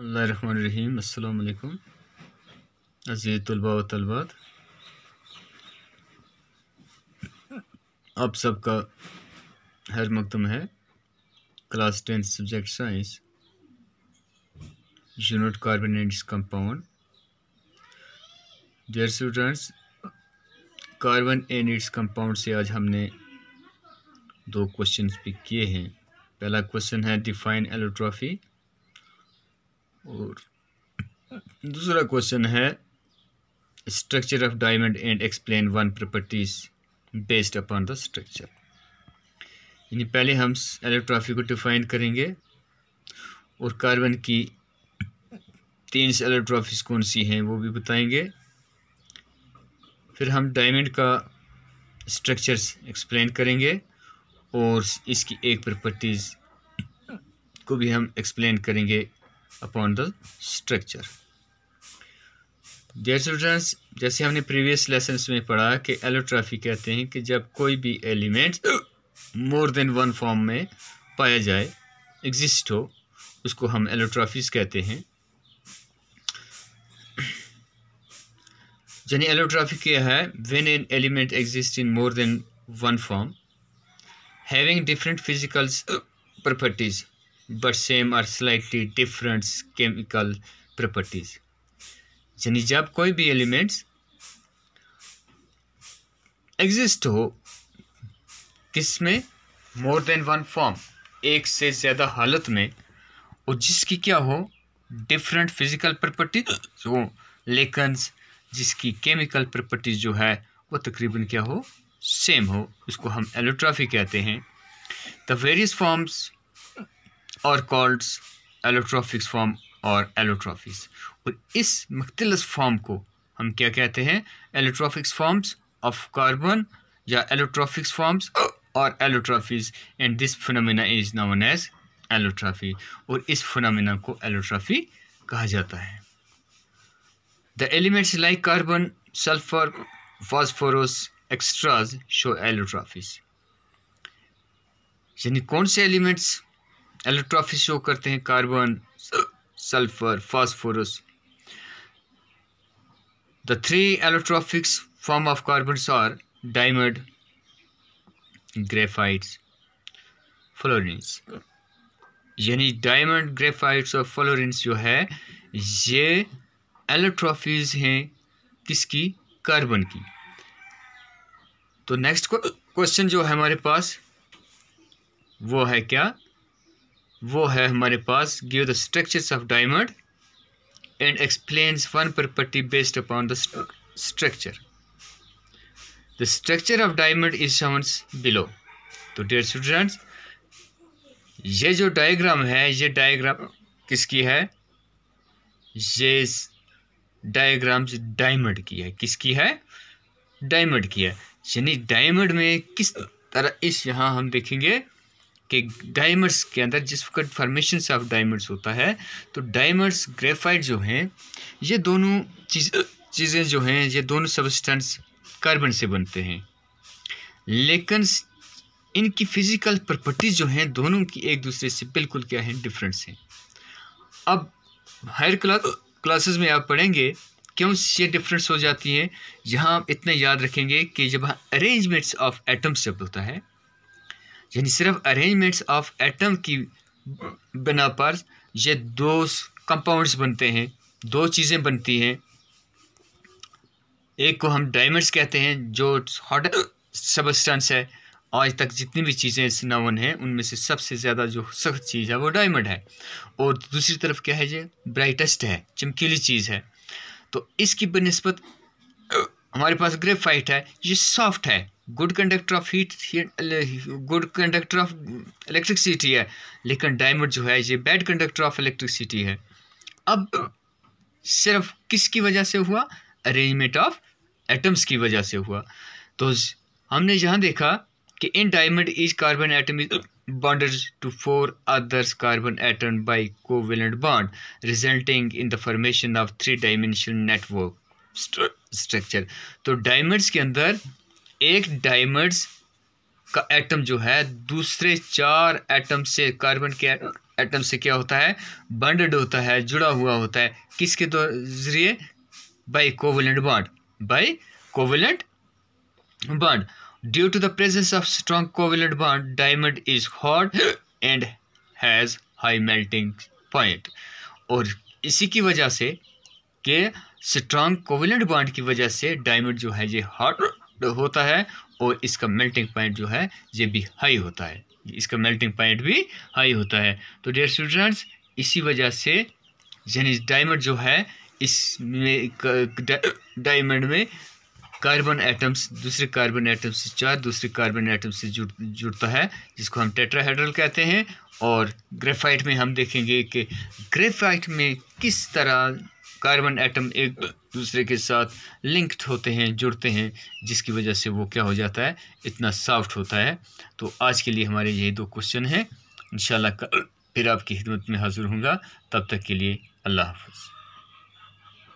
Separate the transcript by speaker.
Speaker 1: अल्लाम अज़ीज़ तलबा व तलबात आप सबका हर मकदम है class tenth subject science unit carbonates compound dear students carbon and its compound से आज हमने दो क्वेश्चन पिक किए हैं पहला क्वेश्चन है डिफाइन एलोट्रॉफी और दूसरा क्वेश्चन है structure of diamond and explain one properties based upon the structure यानी पहले हम एलेक्ट्रॉफी को डिफाइन करेंगे और कार्बन की तीन एलेक्ट्रॉफीज कौन सी हैं वो भी बताएंगे फिर हम डायमंड का स्ट्रक्चर्स एक्सप्लेन करेंगे और इसकी एक प्रॉपर्टीज़ को भी हम एक्सप्लेन करेंगे upon the structure dear students जैसे हमने प्रीवियस लेसन में पढ़ा कि एलोट्राफी कहते हैं कि जब कोई भी element more than one form में पाया जाए एग्जिस्ट हो उसको हम एलोट्राफीज कहते हैं यानी एलोट्राफी क्या है when an element exist in more than one form having different physicals properties but same or slightly different chemical properties यानी जब कोई भी एलिमेंट्स एग्जिस्ट हो किस में मोर देन वन फॉर्म एक से ज़्यादा हालत में और जिसकी क्या हो डिफरेंट फिजिकल प्रॉपर्टीज हो लेकिन जिसकी केमिकल प्रॉपर्टीज जो है वो तकरीबन क्या हो सेम हो उसको हम एलोट्राफी कहते हैं the various forms are called allotropic form or allotropes और इस मख्तलस फॉर्म को हम क्या कहते हैं एलोट्रॉफिक्स फॉर्म्स ऑफ कार्बन या allotropic forms or allotropes and this phenomena is known as allotropy और इस फिनमिना को एलोट्राफी कहा जाता है the elements like carbon sulphur phosphorus etcetera show allotropes यानी कौन से एलिमेंट्स इलेक्ट्रॉफी शो करते हैं carbon sulphur phosphorus the three allotropic form of carbon are diamond graphites fullerenes यानी डायमंड ग्रेफाइट्स और फ्लोरिन्स जो है ये एलोट्रॉफीज हैं किसकी कार्बन की तो नेक्स्ट क्वेश्चन जो है हमारे पास वो है क्या वो है हमारे पास give the structures of diamond and explains one property based upon the structure the structure of diamond is shown below तो डेयर स्टूडेंट्स ये जो डायग्राम है ये डायग्राम किसकी है ये डायग्राम डायमंड की है किसकी है डायमंड की है यानी डायमंड में किस तरह इस यहाँ हम देखेंगे कि डायमर्स के अंदर वक्त फॉर्मेशन ऑफ डायमर्स होता है तो डायमर्स ग्रेफाइट जो हैं ये दोनों चीज़ चीज़ें जो हैं ये दोनों सबस्टेंस कार्बन से बनते हैं लेकिन इनकी फिज़िकल प्रॉपर्टीज़ जो हैं दोनों की एक दूसरे से बिल्कुल क्या है डिफरेंस हैं अब हायर क्लास क्लासेस में आप पढ़ेंगे क्यों ये डिफरेंस हो जाती है यहाँ इतना याद रखेंगे कि जब अरेंजमेंट्स ऑफ एटम्स जब होता है यानी सिर्फ अरेंजमेंट्स ऑफ एटम की बना पर ये दो कंपाउंड्स बनते हैं दो चीज़ें बनती हैं एक को हम डायमंड्स कहते हैं जो हॉट सबस्टेंस है आज तक जितनी भी चीज़ें नावन हैं उनमें से सबसे ज़्यादा जो सख्त चीज़ है वो डायमंड है और दूसरी तरफ क्या है ये ब्राइटेस्ट है चमकीली चीज़ है तो इसकी बनस्बत हमारे पास ग्रेफाइट है ये सॉफ्ट है good conductor of heat good conductor of electricity है लेकिन डायमंड जो है ये बैड कंडक्टर ऑफ इलेक्ट्रिसिटी है अब सिर्फ किसकी वजह से हुआ अरेंजमेंट ऑफ एटम्स की वजह से हुआ तो हमने यहाँ देखा कि in diamond is carbon atom is bonded to four others carbon atom by covalent bond resulting in the formation of three dimension network structure तो डायमंड्स के अंदर एक डायमंड्स का एटम जो है दूसरे चार एटम से कार्बन के एटम से क्या होता है बंडेड होता है जुड़ा हुआ होता है किसके जरिए by covalent bond by covalent bond due to the presence of strong covalent bond diamond is hard and has high melting point और इसी की वजह से के स्ट्रांग कोविलेंट बॉन्ड की वजह से डायमंड जो है ये हॉट होता है और इसका मेल्टिंग पॉइंट जो है ये भी हाई होता है इसका मेल्टिंग पॉइंट भी हाई होता है तो डेयर स्टूडेंट्स इसी वजह से यानी डायमंड जो है इसमें डायमंड में कार्बन एटम्स दूसरे कार्बन एटम्स से चार दूसरे कार्बन एटम्स से जुड़ जुड़ता है जिसको हम टेट्राहेड्रल कहते हैं और ग्रेफाइट में हम देखेंगे कि ग्रेफाइट में किस तरह कार्बन एटम एक दूसरे के साथ लिंक्ड होते हैं जुड़ते हैं जिसकी वजह से वो क्या हो जाता है इतना सॉफ्ट होता है तो आज के लिए हमारे यही दो क्वेश्चन हैं इन फिर आपकी खिदमत में हाजिर हूँगा तब तक के लिए अल्लाह हाफ